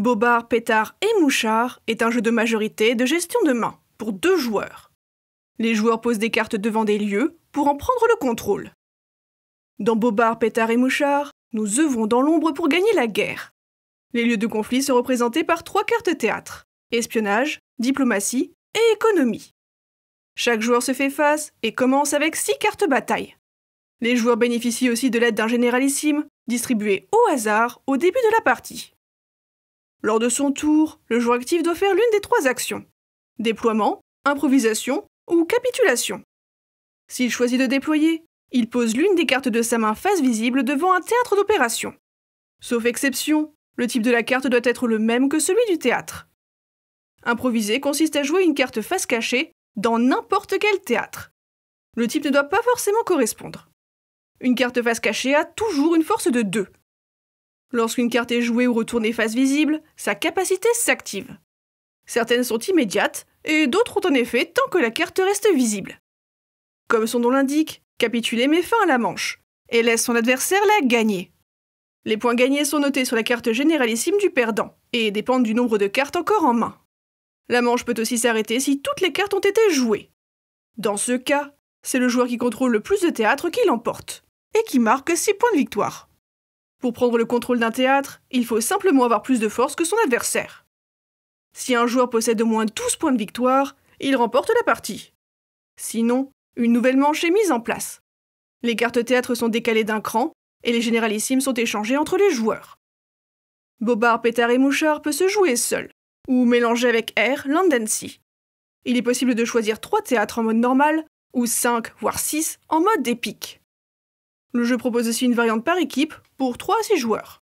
Bobard, Pétard et Mouchard est un jeu de majorité de gestion de main pour deux joueurs. Les joueurs posent des cartes devant des lieux pour en prendre le contrôle. Dans Bobard, Pétard et Mouchard, nous œuvrons dans l'ombre pour gagner la guerre. Les lieux de conflit sont représentés par trois cartes théâtre espionnage, diplomatie et économie. Chaque joueur se fait face et commence avec six cartes bataille. Les joueurs bénéficient aussi de l'aide d'un généralissime, distribué au hasard au début de la partie. Lors de son tour, le joueur actif doit faire l'une des trois actions déploiement, improvisation ou capitulation. S'il choisit de déployer, il pose l'une des cartes de sa main face visible devant un théâtre d'opération. Sauf exception, le type de la carte doit être le même que celui du théâtre. Improviser consiste à jouer une carte face cachée dans n'importe quel théâtre. Le type ne doit pas forcément correspondre. Une carte face cachée a toujours une force de 2, Lorsqu'une carte est jouée ou retournée face visible, sa capacité s'active. Certaines sont immédiates et d'autres ont un effet tant que la carte reste visible. Comme son nom l'indique, capituler met fin à la manche et laisse son adversaire la gagner. Les points gagnés sont notés sur la carte généralissime du perdant et dépendent du nombre de cartes encore en main. La manche peut aussi s'arrêter si toutes les cartes ont été jouées. Dans ce cas, c'est le joueur qui contrôle le plus de théâtre qui l'emporte et qui marque 6 points de victoire. Pour prendre le contrôle d'un théâtre, il faut simplement avoir plus de force que son adversaire. Si un joueur possède au moins 12 points de victoire, il remporte la partie. Sinon, une nouvelle manche est mise en place. Les cartes théâtre sont décalées d'un cran et les généralissimes sont échangées entre les joueurs. Bobard, Pétard et Mouchard peut se jouer seul, ou mélanger avec Air, Land and sea. Il est possible de choisir 3 théâtres en mode normal, ou 5, voire 6, en mode épique. Le jeu propose aussi une variante par équipe pour 3 à 6 joueurs.